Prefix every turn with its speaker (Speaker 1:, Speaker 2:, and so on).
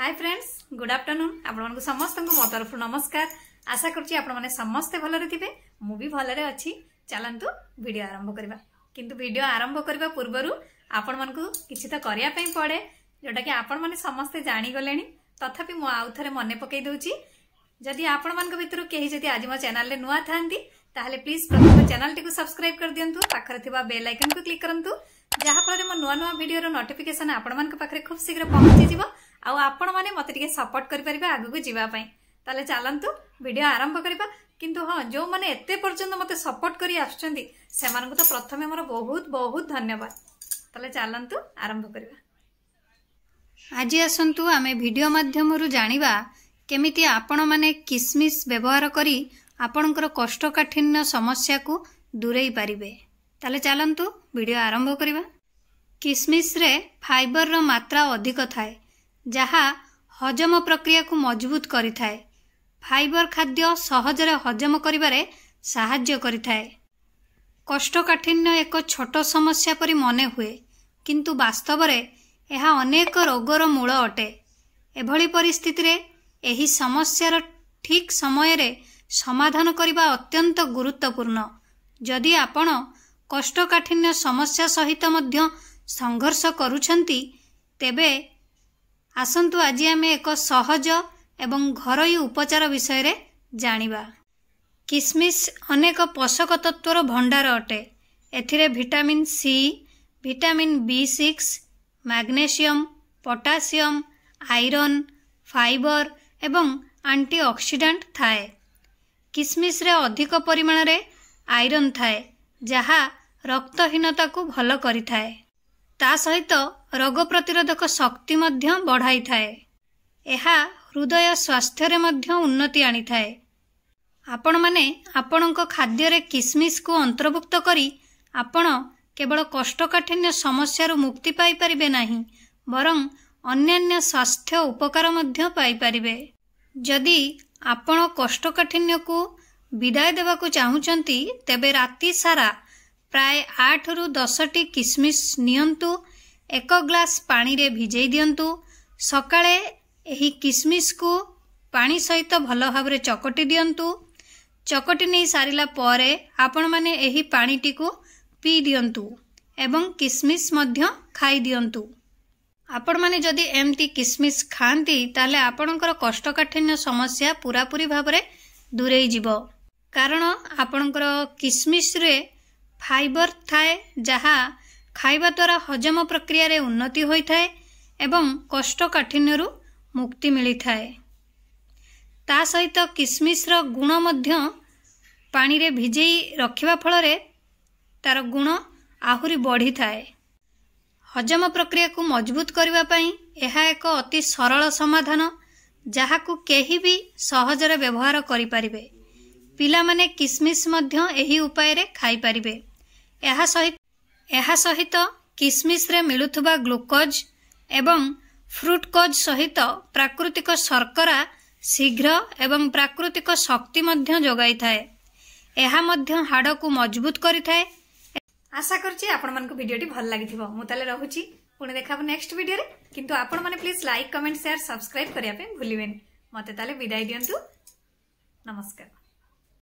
Speaker 1: hi friends good আফটরনুন আপনার সমস্ত মো তরফ নমস্কার আশা করছি আপনার সমস্তে ভালরে থাকবে মু ভালরে অছি চালু ভিডিও আরম্ভ করা কিন্তু ভিডিও আরম্ভ করা পূর্বর আপনার কিছু তো করা পড়ে যেটা কি আপনার সমস্তে জাগলে তথাপি মু আউথরে মনে পকাই দেছি যদি আপনার ভিতর কে যদি আজ মো চ্যানেল নূয়া থাকে তাহলে প্লিজ প্রথমে চ্যানেলটি সবসক্রাইব করে দিও পাখে থাকা বেল আইকন কু ক্লিক করতু ଯାହାଫଳରେ ମୋ ନୂଆ ନୂଆ ଭିଡିଓର ନୋଟିଫିକେସନ ଆପଣମାନଙ୍କ ପାଖରେ ଖୁବ୍ ଶୀଘ୍ର ପହଞ୍ଚିଯିବ ଆଉ ଆପଣମାନେ ମୋତେ ଟିକେ ସପୋର୍ଟ କରିପାରିବେ ଆଗକୁ ଯିବା ପାଇଁ ତାହେଲେ ଚାଲନ୍ତୁ ଭିଡିଓ ଆରମ୍ଭ କରିବା କିନ୍ତୁ ହଁ ଯେଉଁମାନେ ଏତେ ପର୍ଯ୍ୟନ୍ତ ମୋତେ ସପୋର୍ଟ କରି ଆସୁଛନ୍ତି ସେମାନଙ୍କୁ ତ ପ୍ରଥମେ ମୋର ବହୁତ ବହୁତ ଧନ୍ୟବାଦ ତାହେଲେ ଚାଲନ୍ତୁ ଆରମ୍ଭ କରିବା ଆଜି ଆସନ୍ତୁ ଆମେ ଭିଡିଓ ମାଧ୍ୟମରୁ ଜାଣିବା କେମିତି ଆପଣମାନେ କିସମିସ୍ ବ୍ୟବହାର କରି ଆପଣଙ୍କର କୋଷ୍ଠକାଠିନ୍ୟ ସମସ୍ୟାକୁ ଦୂରେଇ ପାରିବେ ତାହେଲେ ଚାଲନ୍ତୁ ଭିଡ଼ିଓ ଆରମ୍ଭ କରିବା କିସମିସ୍ରେ ଫାଇବରର ମାତ୍ରା ଅଧିକ ଥାଏ ଯାହା ହଜମ ପ୍ରକ୍ରିୟାକୁ ମଜବୁତ କରିଥାଏ ଫାଇବର ଖାଦ୍ୟ ସହଜରେ ହଜମ କରିବାରେ ସାହାଯ୍ୟ କରିଥାଏ କୋଷ୍ଠକାଠିନ୍ୟ ଏକ ଛୋଟ ସମସ୍ୟା ପରି ମନେ ହୁଏ କିନ୍ତୁ ବାସ୍ତବରେ ଏହା ଅନେକ ରୋଗର ମୂଳ ଅଟେ ଏଭଳି ପରିସ୍ଥିତିରେ ଏହି ସମସ୍ୟାର ଠିକ୍ ସମୟରେ ସମାଧାନ କରିବା ଅତ୍ୟନ୍ତ ଗୁରୁତ୍ୱପୂର୍ଣ୍ଣ ଯଦି ଆପଣ କୋଷ୍ଠକାଠିନ୍ୟ ସମସ୍ୟା ସହିତ ମଧ୍ୟ ସଂଘର୍ଷ କରୁଛନ୍ତି ତେବେ ଆସନ୍ତୁ ଆଜି ଆମେ ଏକ ସହଜ ଏବଂ ଘରୋଇ ଉପଚାର ବିଷୟରେ ଜାଣିବା କିସମିସ୍ ଅନେକ ପୋଷକ ତତ୍ତ୍ୱର ଭଣ୍ଡାର ଅଟେ ଏଥିରେ vitamin C vitamin B six magnesium potassium iron fibre ଏବଂ ଆଣ୍ଟିଅକ୍ସିଡ଼ାଣ୍ଟ ଥାଏ କିସମିସରେ ଅଧିକ ପରିମାଣରେ ଆଇରନ୍ ଥାଏ ଯାହା ରକ୍ତହୀନତାକୁ ଭଲ କରିଥାଏ ତା ସହିତ ରୋଗ ପ୍ରତିରୋଧକ ଶକ୍ତି ମଧ୍ୟ ବଢ଼ାଇଥାଏ ଏହା ହୃଦୟ ସ୍ୱାସ୍ଥ୍ୟରେ ମଧ୍ୟ ଉନ୍ନତି ଆଣିଥାଏ ଆପଣମାନେ ଆପଣଙ୍କ ଖାଦ୍ୟରେ କିସମିସ୍କୁ ଅନ୍ତର୍ଭୁକ୍ତ କରି ଆପଣ କେବଳ କୋଷ୍ଠକାଠିନ୍ୟ ସମସ୍ୟାରୁ ମୁକ୍ତି ପାଇପାରିବେ ନାହିଁ ବରଂ ଅନ୍ୟାନ୍ୟ ସ୍ୱାସ୍ଥ୍ୟ ଉପକାର ମଧ୍ୟ ପାଇପାରିବେ ଯଦି ଆପଣ କୋଷ୍ଠକାଠିନ୍ୟକୁ ବିଦାୟ ଦେବାକୁ ଚାହୁଁଛନ୍ତି ତେବେ ରାତି ସାରା ପ୍ରାୟ ଆଠରୁ ଦଶଟି କିସମିସ ନିଅନ୍ତୁ ଏକ ଗ୍ଲାସ୍ ପାଣିରେ ଭିଜେଇ ଦିଅନ୍ତୁ ସକାଳେ ଏହି କିସମିସ୍କୁ ପାଣି ସହିତ ଭଲ ଭାବରେ ଚକଟି ଦିଅନ୍ତୁ ଚକଟି ନେଇ ସାରିଲା ପରେ ଆପଣମାନେ ଏହି ପାଣିଟିକୁ ପିଇ ଦିଅନ୍ତୁ ଏବଂ କିସମିସ୍ ମଧ୍ୟ ଖାଇ ଦିଅନ୍ତୁ ଆପଣମାନେ ଯଦି ଏମିତି କିସମିସ୍ ଖାଆନ୍ତି ତାହେଲେ ଆପଣଙ୍କର କଷ୍ଟକାଠିନ୍ୟ ସମସ୍ୟା ପୁରାପୁରି ଭାବରେ ଦୂରେଇଯିବ କାରଣ ଆପଣଙ୍କର କିସମିସ୍ରେ ଫାଇବର ଥାଏ ଯାହା ଖାଇବା ଦ୍ୱାରା ହଜମ ପ୍ରକ୍ରିୟାରେ ଉନ୍ନତି ହୋଇଥାଏ ଏବଂ କଷ୍ଟକାଠିନ୍ୟରୁ ମୁକ୍ତି ମିଳିଥାଏ ତା ସହିତ କିସମିସର ଗୁଣ ମଧ୍ୟ ପାଣିରେ ଭିଜେଇ ରଖିବା ଫଳରେ ତା'ର ଗୁଣ ଆହୁରି ବଢ଼ିଥାଏ ହଜମ ପ୍ରକ୍ରିୟାକୁ ମଜବୁତ କରିବା ପାଇଁ ଏହା ଏକ ଅତି ସରଳ ସମାଧାନ ଯାହାକୁ କେହି ବି ସହଜରେ ବ୍ୟବହାର କରିପାରିବେ ପିଲାମାନେ କିସମିସ୍ ମଧ୍ୟ ଏହି ଉପାୟରେ ଖାଇପାରିବେ ଏହା ସହିତ କିସମିସରେ ମିଳୁଥିବା ଗ୍ଲୁକୋଜ୍ ଏବଂ ଫ୍ରୁଟକୋଜ୍ ସହିତ ପ୍ରାକୃତିକ ଶର୍କରା ଶୀଘ୍ର ଏବଂ ପ୍ରାକୃତିକ ଶକ୍ତି ମଧ୍ୟ ଯୋଗାଇଥାଏ ଏହା ମଧ୍ୟ ହାଡ଼କୁ ମଜବୁତ କରିଥାଏ ଆଶା କରୁଛି ଆପଣମାନଙ୍କୁ ଭିଡିଓଟି ଭଲ ଲାଗିଥିବ ମୁଁ ତାହେଲେ ରହୁଛି ପୁଣି ଦେଖାହବ ନେକ୍ସଟ ଭିଡିଓରେ କିନ୍ତୁ ଆପଣମାନେ please like comment share subscribe କରିବା ପାଇଁ ଭୁଲିବେନି ମତେ ତାହେଲେ ବିଦାୟ ଦିଅନ୍ତୁ ନମସ୍କାର